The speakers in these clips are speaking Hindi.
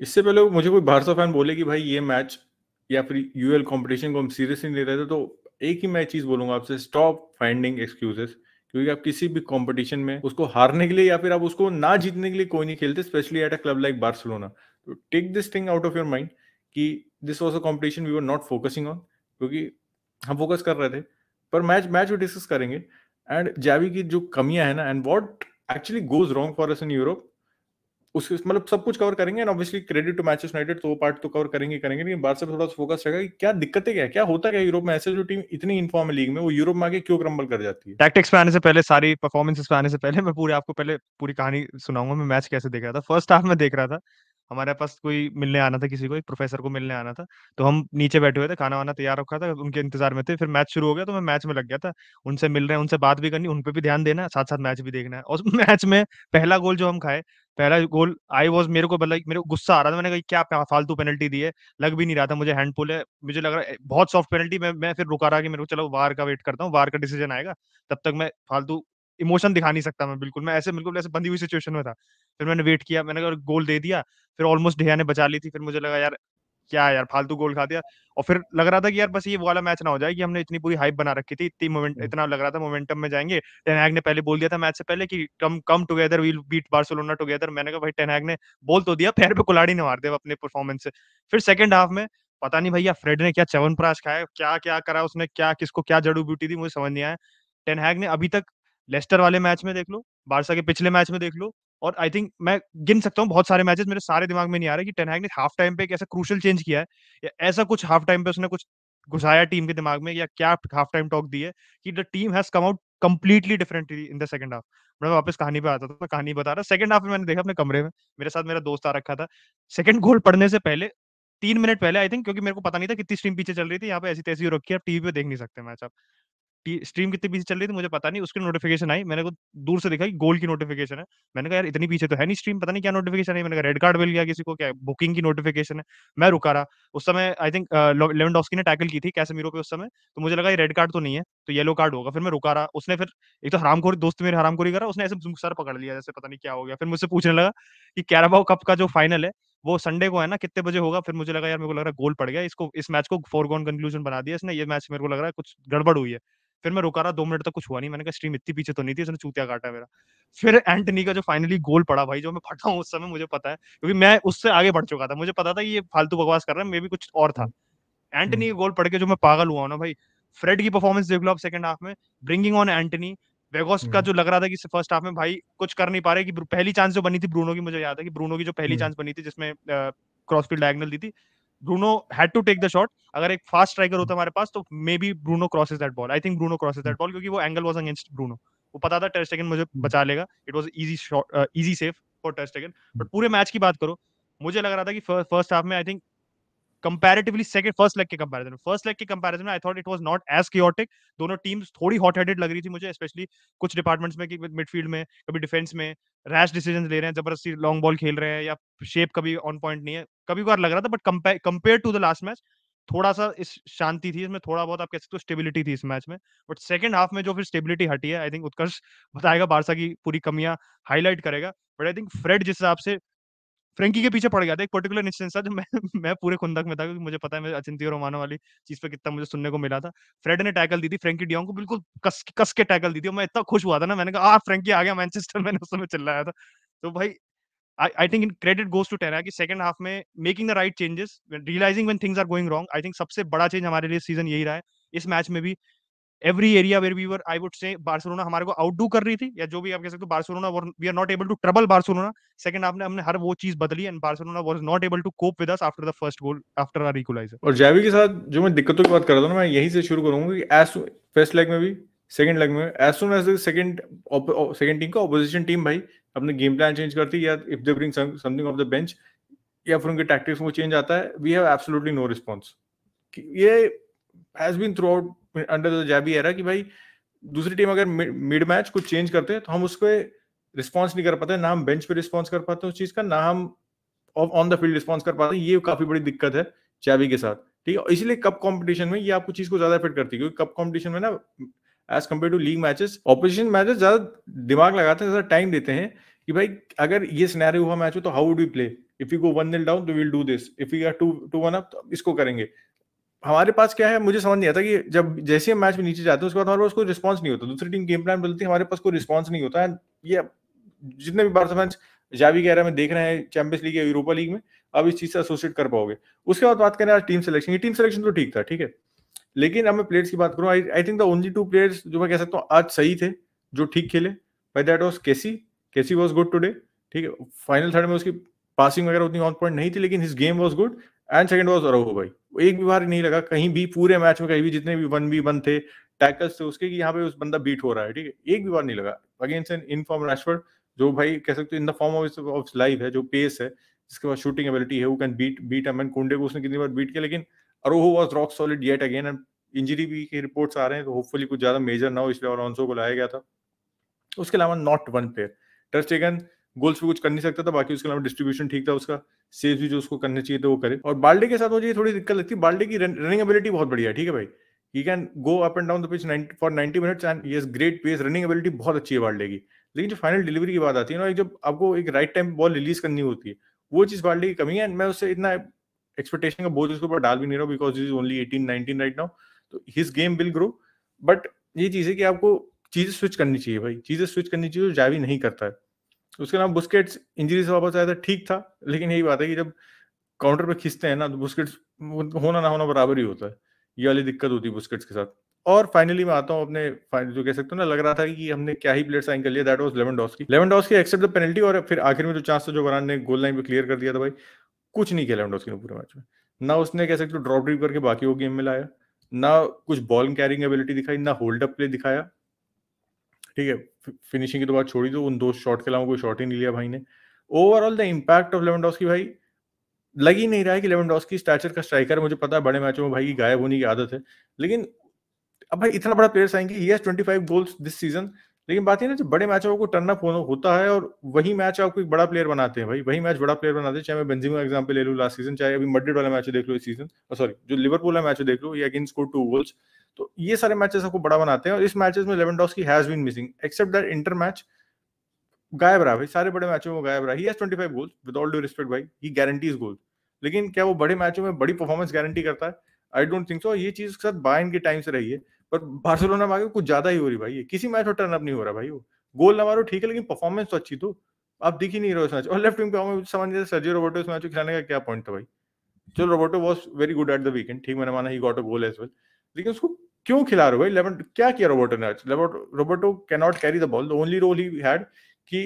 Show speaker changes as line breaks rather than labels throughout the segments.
इससे पहले मुझे कोई बाहर फैन बोले कि भाई ये मैच या फिर यूएल कंपटीशन को हम सीरियसली नहीं थे तो एक ही मैं चीज बोलूंगा आपसे स्टॉप फाइंडिंग एक्सक्यूजेस क्योंकि आप किसी भी कंपटीशन में उसको हारने के लिए या फिर आप उसको ना जीतने के लिए कोई नहीं खेलते specially at a club like Barcelona तो take this thing out of your mind कि this was a competition we were not focusing on क्योंकि हम फोकस कर रहे थे पर मैच मैच भी डिस्कस करेंगे एंड जैवी की जो कमियां है ना and what actually goes wrong for us in Europe उस मतलब सब कुछ कवर करेंगे and obviously credit to Manchester United तो वो पार्ट तो कवर करेंगे करेंगे लेकिन बाहर से थोड़ा सा फोकस रहेगा कि क्या दिक्कतें क्या क्या होता क्या यूरोप में ऐसे जो टीम इतनी इन्फॉर्म लीग में वो यूरोप में आगे क्यों क्रम्बल कर जाती है
टैक्टिक्स पे आने से पहले सारी परफॉर्मेंसेस पे आने से पहले मैं पूरे आपको पहले पूरी कहानी सुनाऊंगा मैं मैच कैसे देख रहा था फर्स्ट हाफ में देख रहा था हमारे पास कोई मिलने आना था किसी को एक प्रोफेसर को मिलने आना था तो हम नीचे बैठे हुए थे खाना वाना तैयार रखा था उनके इंतजार में थे फिर मैच शुरू हो गया तो मैं मैच में लग गया था उनसे मिल रहे हैं उनसे बात भी करनी उन पर भी ध्यान देना साथ साथ मैच भी देखना है और मैच में पहला गोल जो हम खाए पहला गोल आई वॉज मेरे को मतलब मेरे को गुस्सा आ रहा था मैंने कहा क्या फालतू पेनल्टी दी है लग भी नहीं रहा था मुझे हैंड पुल है मुझे लग रहा है बहुत सॉफ्ट पेनल्टी मैं मैं फिर रुका रहा कि मेरे को चलो वार का वेट करता हूँ वार का डिसीजन आएगा तब तक मैं फालतू इमोशन दिखा नहीं सकता मैं बिल्कुल मैं ऐसे बिल्कुल ऐसे बंदी हुई सिचुएशन में था फिर मैंने वेट किया मैंने कहा गोल दे दिया फिर ऑलमोस्ट ढेया ने बचा ली थी फिर मुझे लगा यार क्या यार फालतू गोल खा दिया और फिर लग रहा था कि यार बस ये वाला मैच ना हो जाए कि हमने इतनी पूरी हाइप बना रखी थी इतनी मोमेंट इतना लग रहा था मोमेंटम में जाएंगे टेनहैग ने पहले बोल दिया था मैच से पहले कि come come together we'll beat Barcelona together मैंने कहा भाई टेनहैग ने बोल तो दिया पैर पे कुलाड़ी ने मार दे अपने परफॉर्मेंस से फिर सेकंड हाफ में पता नहीं भैया फ्रेड ने क्या चवन प्राश खाया क्या क्या करा उसने क्या किसको क्या जड़ू बूटी थी मुझे समझ नहीं आया टेनहैग ने अभी तक लेस्टर वाले मैच में देख लो बारसा के पिछले मैच में देख लो और आई थिंक मैं गिन सकता हूँ बहुत सारे मैचेस मेरे सारे दिमाग में नहीं आ रहे कि टेनहैग ने हाफ टाइम पे एक ऐसा क्रूशल चेंज किया है या ऐसा कुछ हाफ टाइम पे उसने कुछ घुसाया टीम के दिमाग में या क्या हाफ टाइम टॉक दी है कि the team has come out completely different in the second half मैं वापस कहानी पे आता था मैं तो कहानी बता रहा सेकंड हाफ में मैंने देखा अपने कमरे में मेरे साथ मेरा दोस्त आ रखा था सेकंड गोल पड़ने से पहले तीन मिनट पहले आई थिंक क्योंकि मेरे को पता नहीं था कितनी स्ट्रीम पीछे चल रही थी यहाँ पे ऐसी तेजी रखी है टीवी पे देख नहीं सकते मैच आप स्ट्रीम कितनी पीछे चल रही थी मुझे पता नहीं उसकी नोटिफिकेशन आई मैंने को दूर से देखा गोल की नोटिफिकेशन है मैंने कहा यार इतनी पीछे तो है नहीं स्ट्रीम पता नहीं क्या नोटिफिकेशन है मैंने कहा रेड कार्ड मिल गया किसी को क्या बुकिंग की नोटिफिकेशन है मैं रुका रहा उस समय आई थिंक लेवन ने टैकल की थी कैसे पे उस समय तो मुझे लगा ये रेड कार्ड तो नहीं है तो येलो कार्ड होगा फिर मैं रुका रहा उसने फिर एक तो हरामखोरी दोस्त मेरे हरामखोरी करा उसने ऐसे सर पकड़ लिया जैसे पता नहीं क्या हो गया फिर मुझसे पूछने लगा कि कैराबाओ कप का जो फाइनल है वो संडे को है ना कितने बजे होगा फिर मुझे लगा यार मेरे को लग रहा है गोल पड़ गया इसको इस मैच को फोर गोन कंक्लूजन बना दिया इसने ये मैच मेरे को लग रहा है कुछ गड़बड़ हुई है फिर मैं रुका रहा दो मिनट तक कुछ हुआ नहीं मैंने कहा स्ट्रीम इतनी पीछे तो नहीं थी उसने चूतिया काटा मेरा फिर एंटनी का जो फाइनली गोल पड़ा भाई जो मैं फटा हूँ उस समय मुझे पता है क्योंकि मैं उससे आगे बढ़ चुका था मुझे पता था ये फालतू बकवास कर रहा है मे भी कुछ और था एंटनी गोल पड़ के जो मैं पागल हुआ ना भाई फ्रेड की परफॉर्मेंस देख लो आप सेकंड हाफ में ब्रिंगिंग ऑन एंटनी वेगोस्ट का हम्म। जो लग रहा था कि फर्स्ट हाफ में भाई कुछ कर नहीं पा रहे कि पहली चांस जो बनी थी ब्रूनो की मुझे याद है कि ब्रूनो की जो पहली चांस हम्म। बनी थी जिसमें क्रॉसफील्ड डायगनल दी थी Bruno had to take the shot अगर एक फास्ट स्ट्राइकर होता हमारे पास तो may be Bruno crosses that ball I think Bruno crosses that ball क्योंकि वो एंगल वॉज अगेंस्ट ब्रूनो वो पता था टेस्ट मुझे हम्म। बचा लेगा it was easy shot easy save for test but पूरे मैच की बात करो मुझे लग रहा था कि फर्स्ट हाफ में I think comparatively second first leg के कंपैरिजन में फर्स्ट लेग के कंपैरिजन में I thought it was not as chaotic दोनों टीम्स थोड़ी हॉट हेडेड लग रही थी मुझे स्पेशली कुछ डिपार्टमेंट्स में कि मिडफील्ड में कभी डिफेंस में रैश डिसीजन ले रहे हैं जबरदस्ती लॉन्ग बॉल खेल रहे हैं या शेप कभी ऑन पॉइंट नहीं है कभी बार लग रहा था but compare to the last match थोड़ा सा इस शांति थी इसमें थोड़ा बहुत आप कह सकते हो स्टेबिलिटी थी इस मैच में बट सेकंड हाफ में जो फिर स्टेबिलिटी हटी है आई थिंक उत्कर्ष बताएगा बारसा की पूरी कमियां हाईलाइट करेगा बट आई थिंक फ्रेड जिस हिसाब से फ्रेंकी के पीछे पड़ गया था एक पर्टिकुलर इंस्टेंस था जो मैं मैं पूरे खुंदक में था क्योंकि मुझे पता है मैं और रोमानो वाली चीज पे कितना मुझे सुनने को मिला था फ्रेड ने टैकल दी थी फ्रेंकी डियोंग को बिल्कुल कस कस के टैकल दी थी और मैं इतना खुश हुआ था ना मैंने कहा आ फ्रेंकी आ गया मैनचेस्टर मैंने उस समय चिल्लाया था तो भाई I think credit goes to ten Hag कि सेकंड हाफ में making the right changes realising when things are going wrong I think सबसे बड़ा चेंज हमारे लिए सीजन यही रहा है इस मैच में भी every area where we were I would say Barcelona हमारे को outdo कर रही थी या जो भी आप कह सकते हो Barcelona we are not able to trouble Barcelona second आपने हमने हर वो चीज बदली and Barcelona was not able to cope with us after the first goal after our equaliser
और जैवी के साथ जो मैं दिक्कतों की बात कर रहा था ना मैं यहीं से शुरू करूंगा कि एस फर्स्ट लेग में भी सेकंड लेग में as soon as the second second team का ऑपोजिशन टीम भाई अपने गेम प्लान चेंज करती या if they bring something off the bench या फिर उनके टैक्टिक्स में चेंज आता है we have absolutely no response ये has been throughout under the जैबी एरा कि भाई दूसरी टीम अगर मिड मैच कुछ चेंज करते हैं तो हम उसको रिस्पॉन्स नहीं कर पाते ना हम बेंच पे रिस्पॉन्स कर पाते उस चीज का ना हम ऑन द फील्ड रिस्पॉन्स कर पाते ये काफी बड़ी दिक्कत है जैबी के साथ ठीक है इसलिए कप कॉम्पिटिशन में ये आपको चीज को ज्यादा इफेक्ट करती है क्योंकि कप कॉम्पिटिशन में ना as compare to league matches opposition matches ज्यादा दिमाग लगाते हैं ज्यादा टाइम देते हैं कि भाई अगर ये सिनेरियो हुआ मैच हो तो how would we play if you go one nil down तो will do this if you are two two one up इसको करेंगे हमारे पास क्या है मुझे समझ नहीं आता कि जब जैसे हम मैच में नीचे जाते हैं उसके बाद हमारे पास कोई रिस्पॉन्स नहीं होता दूसरी टीम गेम प्लान बदलती है हमारे पास कोई रिस्पॉन्स नहीं होता एंड ये जितने भी बार जावी रहे में देख रहे हैं चैंपियंस लीग या यूरोपा लीग में अब इस चीज से एसोसिएट कर पाओगे उसके बाद बात करें आज टीम सिलेक्शन की टीम सिलेक्शन तो ठीक था ठीक है लेकिन अब मैं प्लेयर्स की बात करूँ I think the only two players जो मैं कह सकता हूँ आज सही थे जो ठीक खेले by that was Kessie Kessie was good today ठीक है फाइनल थर्ड में उसकी पासिंग वगैरह उतनी ऑन पॉइंट नहीं थी लेकिन his game was good and second was रघु भाई एक भी बार नहीं लगा कहीं भी पूरे मैच में कहीं भी जितने भी वन बी वन थे टैकल्स थे उसके कि यहाँ पे उस बंदा बीट हो रहा है ठीक है एक भी बार नहीं लगा against an in form Rashford जो भाई कह सकते in the form of life है जो पेस है जिसके पास शूटिंग एबिलिटी है वो can beat beat M and कुंडे को उसने कितनी बार बीट किया लेकिन अरोहो was rock solid yet again and injury भी की रिपोर्ट्स आ रहे हैं तो होपफुली कुछ ज्यादा मेजर ना हो इसलिए और को लाया गया था उसके अलावा not one player ter Stegen goals पे कुछ कर नहीं सकता था बाकी उसके अलावा डिस्ट्रीब्यूशन ठीक था उसका सेव भी जो उसको करने चाहिए थे वो करे और बाल्डे के साथ मुझे थोड़ी दिक्कत लगती है बाल्डे की रनिंग एबिलिटी बहुत बढ़िया है ठीक है भाई he can go up and down the pitch for ninety minutes and ये ग्रेट पेस रनिंग एबिलिटी बहुत अच्छी है बाल्डे की लेकिन जो फाइनल डिलीवरी की बात आती है ना जब आपको एक राइट टाइम बॉल रिलीज करनी होती है वो चीज़ बाल्डे की कमी है एंड मैं उससे इतना एक्सपेक्टेशन का बोझ उसके ऊपर डाल भी नहीं रहा because is only eighteen nineteen right now तो his game will grow but ये चीज़ है कि आपको चीज़ें स्विच करनी चाहिए भाई चीज़ें स्विच करनी चाहिए जो जावी नहीं करता है उसके अलावा बुस्केट्स इंजरी से वापस आया था ठीक था लेकिन यही बात है कि जब काउंटर पर खींचते हैं ना तो बुस्केट्स होना ना होना बराबर ही होता है ये वाली दिक्कत होती है बुस्केट्स के साथ और फाइनली मैं आता हूँ अपने जो कह सकते हो ना लग रहा था कि हमने क्या ही प्लेयर साइन कर लिया दैट वाज लेवन डॉस की लेवन डॉस की एक्सेप्ट द पेनल्टी और फिर आखिर में जो चांस था जो वरान ने गोल लाइन पे क्लियर कर दिया था भाई कुछ नहीं किया लेवन डॉस ने पूरे मैच में ना उसने कह सकते हो ड्रॉप ड्रीप करके बाकी वो गेम में लाया ना कुछ बॉल कैरिंग एबिलिटी दिखाई ना होल्ड अप प्ले दिखाया ठीक है फिनिशिंग की तो बात छोड़ी दो उन दो शॉट के अलावा कोई शॉट ही नहीं लिया भाई ने ओवरऑल द इम्पैक्ट ऑफ की भाई लग ही नहीं रहा है कि की स्टैचर का स्ट्राइकर मुझे पता है बड़े मैचों में भाई की गायब होने की आदत है लेकिन अब भाई इतना बड़ा प्लेयर्स आएंगे he has 25 goals this season लेकिन बात यह ना जब बड़े मैच को टर्न अप होता है और वही मैच आपको एक बड़ा प्लेयर बनाते हैं भाई वही मैच बड़ा प्लेयर बनाते हैं चाहे मैं बेंजिमा एग्जाम्पल ले लूँ लास्ट सीजन चाहे अभी मड्रिड वाला मैच देख लो इस सीजन सॉरी जो लिवरपूल वाला मैच देख लो या अगेंस्ट स्कोर टू गोल्स तो ये सारे मैचेस आपको बड़ा बनाते हैं और इस मैचेस में लेवन की has been missing except that Inter match गायब रहा भाई सारे बड़े मैचों में गायब रहा he has 25 goals with all due respect भाई ही गारंटीज गोल्स लेकिन क्या वो बड़े मैचों में बड़ी परफॉर्मेंस गारंटी करता है आई डोंट थिंक सो ये चीज के साथ बाइन के टाइम से रही है पर बार्सिलोना में आगे कुछ ज्यादा ही हो रही भाई किसी मैच में टर्न अप नहीं हो रहा भाई वो गोल ना मारो ठीक है लेकिन परफॉर्मेंस तो अच्छी तो आप दिख ही नहीं रहे उस मैच और लेफ्ट विंग पे हमें समझ नहीं सर्जी रोबोटो इस मैच को खिलाने का क्या पॉइंट था भाई चलो Roberto was very good at the weekend ठीक मैंने माना he got a goal as well लेकिन उसको क्यों खिला रहे भाई लेवन क्या किया रोबोटो ने आज Roberto can not carry the ball the only role he had कि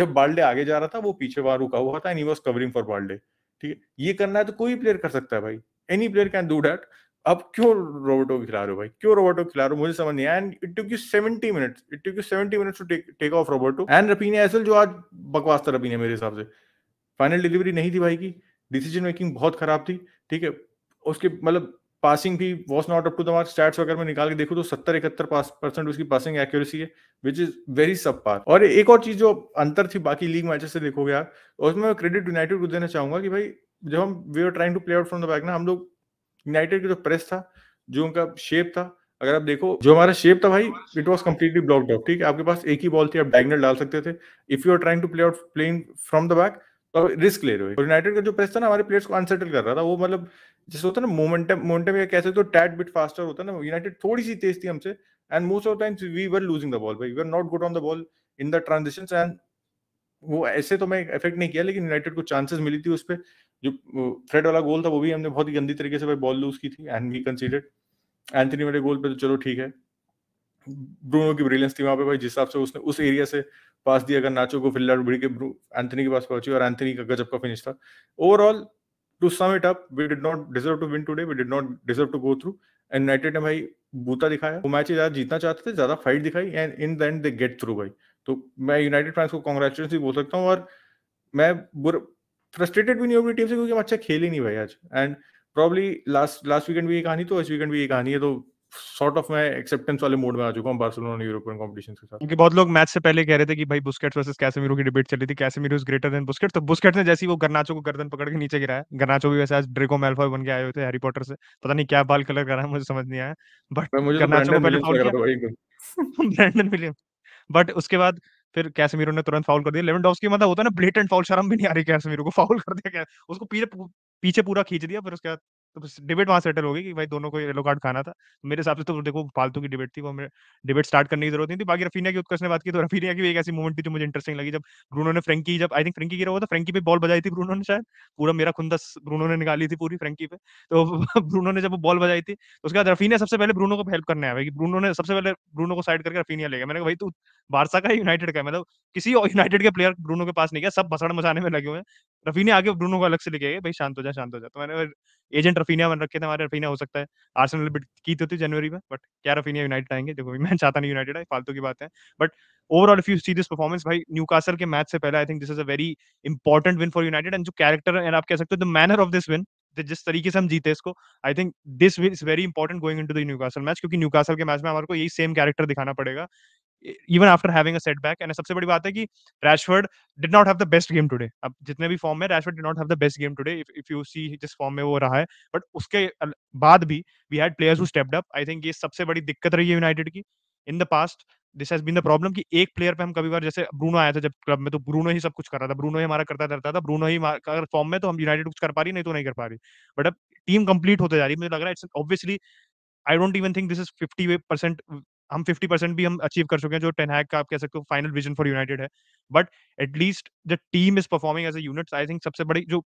जब बाल्डे आगे जा रहा था वो पीछे वहां रुका हुआ था and he was covering for Balde ठीक है ये करना है तो कोई प्लेयर कर सकता है भाई any player can do that अब क्यों रोबोटो खिला रहे हो भाई क्यों रोबोटो खिला रहे हो मुझे समझ नहीं and it took you 70 minutes it took you 70 minutes to take off Roberto and Raphinha एसएल जो आज बकवास था रपीने मेरे हिसाब से फाइनल डिलीवरी नहीं थी भाई की डिसीजन मेकिंग बहुत खराब थी ठीक है उसके मतलब पासिंग भी was not up to the stats वगैरह में निकाल के देखो तो सत्तर इकहत्तर परसेंट उसकी पासिंग एक्यूरेसी है विच इज वेरी सब पार और एक और चीज जो अंतर थी बाकी लीग मैचेस से देखोगे यार उसमें क्रेडिट यूनाइटेड को देना चाहूंगा कि भाई जब हम we are trying to play out from the back ना हम लोग यूनाइटेड का जो प्रेस था जो उनका शेप था अगर आप देखो जो हमारा शेप था भाई it was completely blocked out ठीक है आपके पास एक ही बॉल थी आप डायगनल डाल सकते थे if you are trying to play out playing from the back तो रिस्क ले रहे हो यूनाइटेड का जो प्रेस था ना हमारे प्लेयर्स को अनसेटल कर रहा था वो मतलब जैसे होता ना मोमेंटम मोमेंटम या कैसे तो टैट बिट फास्टर होता है ना यूनाइटेड थोड़ी सी तेज थी हमसे and most of times we were losing the ball भाई we are not good on the ball in the transition and वो ऐसे तो मैं इफेक्ट नहीं किया लेकिन यूनाइटेड को चांसेस मिली थी उस पर जो फ्रेड वाला गोल था वो भी हमने बहुत ही गंदी तरीके से भाई बॉल लूज की थी एंड वी कंसीडर्ड एंथनी वाले गोल पे तो चलो ठीक है ब्रूनो की ब्रिलियंस थी वहां पे भाई जिस हिसाब से उसने उस एरिया से पास दिया अगर नाचो को फिल्डर भिड़ के एंथनी के पास पहुंची और एंथनी का गजब का फिनिश था overall to sum it up we did not deserve to win today we did not deserve to go through and United ने भाई बूता दिखाया वो मैच ज्यादा जीतना चाहते थे ज्यादा फाइट दिखाई and in the end they get through भाई तो मैं यूनाइटेड फैंस को कॉन्ग्रेचुलेशन बोल सकता हूँ और मैं फ्रस्ट्रेटेड भी नहीं होगी टीम से क्योंकि हम अच्छा खेल ही नहीं भाई आज and probably last last weekend भी ये कहानी तो इस वीकेंड भी ये कहानी है तो सॉर्ट ऑफ मैं एक्सेप्टेंस वाले मोड में आ चुका हूं बार्सिलोना यूरोपियन कॉम्पिटिशन के साथ
क्योंकि बहुत लोग मैच से पहले कह रहे थे कि भाई बुस्केट्स वर्सेस कैसेमिरो की डिबेट चली थी Casemiro is greater than Busquets तो बुस्केट्स ने जैसी वो गरनाचो को गर्दन पकड़ के नीचे गिराया गरनाचो भी वैसे आज ड्रेको मैल्फॉय बन के आए हुए थे हैरी पॉटर से पता नहीं क्या बाल कलर कर रहा है मुझे समझ नहीं आया बट मुझे गरनाचो तो को पहले फाउल
किया
ब्रैंडन विलियम बट उसके बाद फिर कैसेमीरो ने तुरंत फाउल कर दिया लेवेंडोव्स्की मतलब होता है ना ब्लेटेंट फाउल शर्म भी नहीं आ रही कैसेमीरो को फाउल कर दिया उसको पीछे पूरा खींच दिया फिर उसके बाद तो डिबेट वहां सेटल हो गई कि भाई दोनों को येलो कार्ड खाना था तो मेरे हिसाब से तो देखो फालतू की डिबेट थी वो हमें डिबेट स्टार्ट करने की जरूरत नहीं थी बाकी रफीनिया की उत्कर्ष ने बात की तो रफीनिया की भी एक ऐसी मूवमेंट थी जो मुझे इंटरेस्टिंग लगी जब ब्रूनो ने फ्रेंकी जब आई थिंक फ्रेंकी गिरा हुआ था तो फ्रेंकी पे बॉल बजाई थी ब्रूनो ने शायद पूरा मेरा खुंदस ब्रूनो ने निकाली थी पूरी फ्रेंकी पे तो ब्रूनो ने जब वो बॉल बजाई थी तो उसके बाद रफीनिया सबसे पहले ब्रूनो को हेल्प करने आया कि ब्रूनो ने सबसे पहले ब्रूनो को साइड करके रफीनिया ले गया मैंने कहा भाई तू बारसा का यूनाइटेड का मतलब किसी यूनाइटेड के प्लेयर ब्रूनो के पास नहीं गया सब भसड़ मचाने में लगे हुए हैं रफीनिया आगे ब्रूनो को अलग से लेके आए भाई शांत हो जा शांत हो जा तो मैंने एजेंट रफीनिया बन रखे थे हमारे रफीना हो सकता है आर्सेनल बिट की तो थी जनवरी में बट क्या रफीनिया यूनाइटेड आएंगे देखो मैं चाहता नहीं यूनाइटेड आए फालतू की बात है but overall if you see this performance भाई न्यूकासल के मैच से पहले I think this is a very important win for United and जो कैरेक्टर एंड आप कह सकते हो the manner of this win जिस तरीके से हम जीते इसको I think this is very important going into the Newcastle match क्योंकि न्यूकासल के मैच में हमारे को यही सेम कैरेक्टर दिखाना पड़ेगा even after having a setback and सबसे बड़ी बात है कि Rashford did not have the best game today अब जितने भी फॉर्म में Rashford did not have the best game today if if you see जिस फॉर्म में वो रहा है बट उसके बाद भी we had players who stepped up I think ये सबसे बड़ी दिक्कत रही है यूनाइटेड की in the past this has been the problem कि एक प्लेयर पे हम कभी बार जैसे ब्रूनो आया था जब क्लब में तो ब्रूनो ही सब कुछ कर रहा था ब्रूनो ही हमारा करता रहता था ब्रूनो ही अगर फॉर्म में तो हम यूनाइटेड कुछ कर पा रही नहीं तो नहीं कर पा रही बट अब टीम कंप्लीट होते जा रही है मुझे लग रहा है it's obviously I don't even think this is fifty percent हम 50 परसेंट भी हम अचीव कर चुके हैं जो टेन हैक का आप कह सकते हो फाइनल विजन फॉर यूनाइटेड है but at least the team is performing as a unit I think सबसे बड़ी जो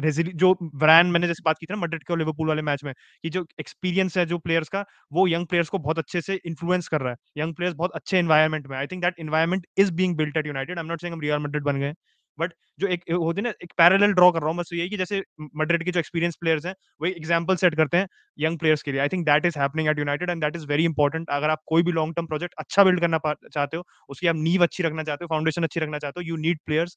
जो ब्रांड मैंने जैसे बात की थी ना मड्रिड के और लिवरपूल वाले मैच में कि जो एक्सपीरियंस है जो प्लेयर्स का वो यंग प्लेयर्स को बहुत अच्छे से इन्फ्लुएंस कर रहा है यंग प्लेयर्स बहुत अच्छे एनवायरमेंट में I think that environment is being built at United I am not saying हम रियल मड्रिड बन गए बट जो एक होती है ना एक पैरल ड्रॉ कर रहा हूँ बस यही कि जैसे मड्रेड के जो एक्सपीरियंस प्लेयर्स हैं वही एग्जाम्पल सेट करते हैं यंग प्लेयर्स के लिए I think that is happening at United and that is very important अगर आप कोई भी लॉन्ग टर्म प्रोजेक्ट अच्छा बिल्ड करना चाहते हो उसकी आप नीव अच्छी रखना चाहते हो फाउंडेशन अच्छी रखना चाहते हो you need players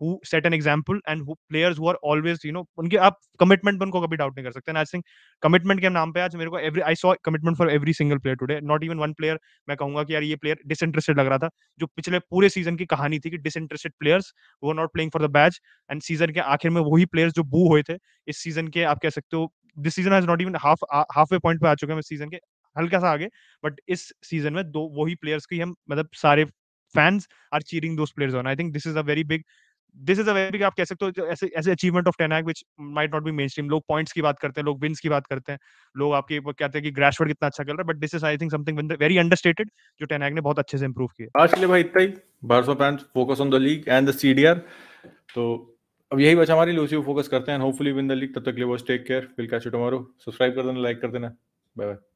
who set an example and who players who are always you know उनके आप कमिटमेंट पर उनको कभी डाउट नहीं कर सकते आई थिंक कमिटमेंट के नाम पे आज मेरे को every I saw commitment for every single player today not even one player मैं कहूंगा कि यार ये प्लेयर डिसइंटरेस्टेड लग रहा था जो पिछले पूरे सीजन की कहानी थी कि डिसइंटरेस्टेड प्लेयर्स वो not playing for the badge and season के आखिर में वही प्लेयर्स जो बू हुए थे इस सीजन के आप कह सकते हो this season has not even half halfway point पे आ चुके हैं सीजन के हल्का सा आगे बट इस सीजन में दो वही प्लेयर्स की हम मतलब सारे fans are cheering those players on I think this is a very big this is a very big आप कह सकते हो ऐसे ऐसे achievement of ten Hag which might not be mainstream लोग पॉइंट्स की बात करते हैं लोग विन्स की बात करते हैं लोग आपके कहते हैं कि ग्रैशवर्ड कितना अच्छा कर रहा है but this is I think something very understated जो टेनैक ने बहुत अच्छे से इंप्रूव किया
आज के लिए भाई इतना ही Barca fans focus on the league and the CDR तो अब यही बचा हमारी लिए फोकस करते हैं होपफुली विन द लीग तब तक लिए वो take care will catch you tomorrow subscribe कर देना लाइक कर देना बाय बाय